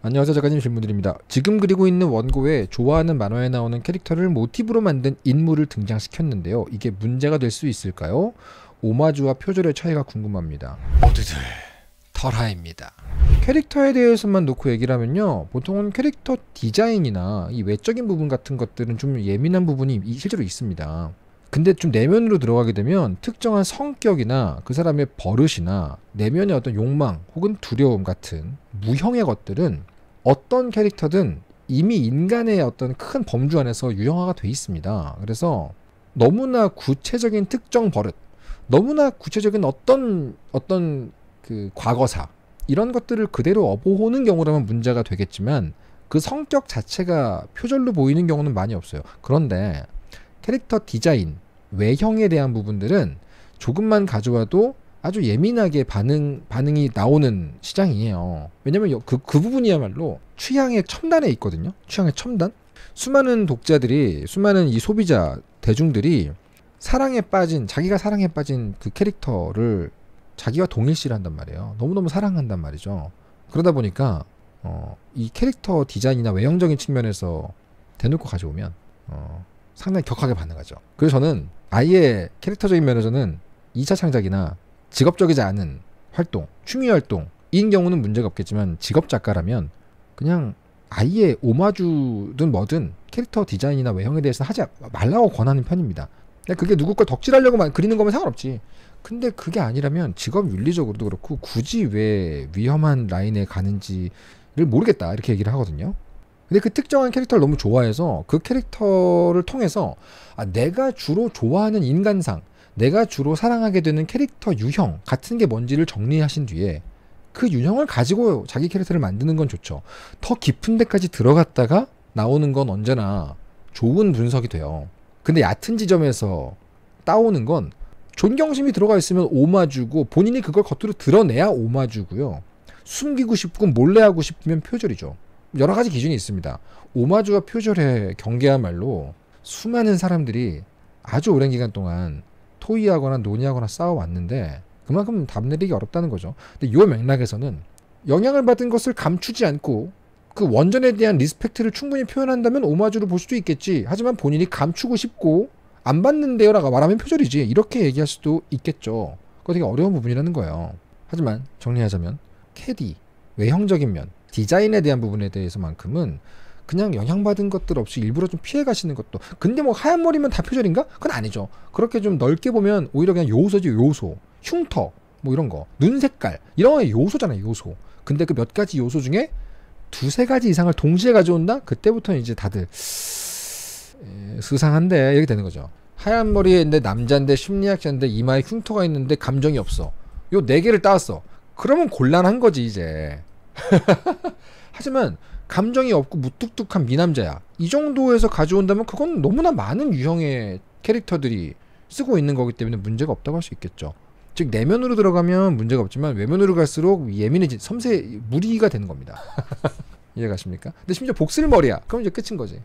안녕하세요 작가님 질문드립니다. 지금 그리고 있는 원고에 좋아하는 만화에 나오는 캐릭터를 모티브로 만든 인물을 등장시켰는데요. 이게 문제가 될 수 있을까요? 오마주와 표절의 차이가 궁금합니다. 모두들 털하입니다. 캐릭터에 대해서만 놓고 얘기를 하면요. 보통은 캐릭터 디자인이나 이 외적인 부분 같은 것들은 좀 예민한 부분이 실제로 있습니다. 근데 좀 내면으로 들어가게 되면 특정한 성격이나 그 사람의 버릇이나 내면의 어떤 욕망 혹은 두려움 같은 무형의 것들은 어떤 캐릭터든 이미 인간의 어떤 큰 범주 안에서 유형화가 돼 있습니다. 그래서 너무나 구체적인 특정 버릇, 너무나 구체적인 어떤 어떤 그 과거사 이런 것들을 그대로 업어오는 경우라면 문제가 되겠지만 그 성격 자체가 표절로 보이는 경우는 많이 없어요. 그런데 캐릭터 디자인, 외형에 대한 부분들은 조금만 가져와도 아주 예민하게 반응, 반응이 나오는 시장이에요. 왜냐면 그, 그 부분이야말로 취향의 첨단에 있거든요. 취향의 첨단? 수많은 독자들이, 수많은 이 소비자, 대중들이 사랑에 빠진, 자기가 사랑에 빠진 그 캐릭터를 자기가 동일시를 한단 말이에요. 너무너무 사랑한단 말이죠. 그러다 보니까, 어, 이 캐릭터 디자인이나 외형적인 측면에서 대놓고 가져오면, 어, 상당히 격하게 반응하죠. 그래서 저는 아예 캐릭터적인 면에서는 2차 창작이나 직업적이지 않은 활동, 취미 활동인 경우는 문제가 없겠지만 직업 작가라면 그냥 아예 오마주든 뭐든 캐릭터 디자인이나 외형에 대해서는 하지 말라고 권하는 편입니다. 그게 누구 걸 덕질하려고 그리는 거면 상관없지. 근데 그게 아니라면 직업 윤리적으로도 그렇고 굳이 왜 위험한 라인에 가는지를 모르겠다 이렇게 얘기를 하거든요. 근데 그 특정한 캐릭터를 너무 좋아해서 그 캐릭터를 통해서 아, 내가 주로 좋아하는 인간상, 내가 주로 사랑하게 되는 캐릭터 유형 같은 게 뭔지를 정리하신 뒤에 그 유형을 가지고 자기 캐릭터를 만드는 건 좋죠. 더 깊은 데까지 들어갔다가 나오는 건 언제나 좋은 분석이 돼요. 근데 얕은 지점에서 따오는 건 존경심이 들어가 있으면 오마주고 본인이 그걸 겉으로 드러내야 오마주고요. 숨기고 싶고 몰래 하고 싶으면 표절이죠. 여러 가지 기준이 있습니다. 오마주와 표절의 경계야말로 수많은 사람들이 아주 오랜 기간 동안 토의하거나 논의하거나 싸워왔는데 그만큼 답내리기 어렵다는 거죠. 근데 요 맥락에서는 영향을 받은 것을 감추지 않고 그 원전에 대한 리스펙트를 충분히 표현한다면 오마주를볼 수도 있겠지. 하지만 본인이 감추고 싶고 안 받는데요라고 말하면 표절이지. 이렇게 얘기할 수도 있겠죠. 그거 되게 어려운 부분이라는 거예요. 하지만 정리하자면 캐디, 외형적인 면, 디자인에 대한 부분에 대해서만큼은 그냥 영향받은 것들 없이 일부러 좀 피해 가시는 것도 근데 뭐 하얀 머리면 다 표절인가? 그건 아니죠. 그렇게 좀 넓게 보면 오히려 그냥 요소지 요소 흉터 뭐 이런 거눈 색깔 이런 거 요소잖아요 요소 근데 그 몇 가지 요소 중에 두세 가지 이상을 동시에 가져온다? 그때부터는 이제 다들 수상한데 이렇게 되는 거죠. 하얀 머리에 있는데 남자인데 심리학자인데 이마에 흉터가 있는데 감정이 없어. 요 네 개를 따왔어. 그러면 곤란한 거지 이제. 하지만 감정이 없고 무뚝뚝한 미남자야. 이 정도에서 가져온다면 그건 너무나 많은 유형의 캐릭터들이 쓰고 있는 거기 때문에 문제가 없다고 할 수 있겠죠. 즉 내면으로 들어가면 문제가 없지만 외면으로 갈수록 예민해진 섬세 무리가 되는 겁니다. 이해가십니까? 근데 심지어 복슬머리야. 그럼 이제 끝인 거지.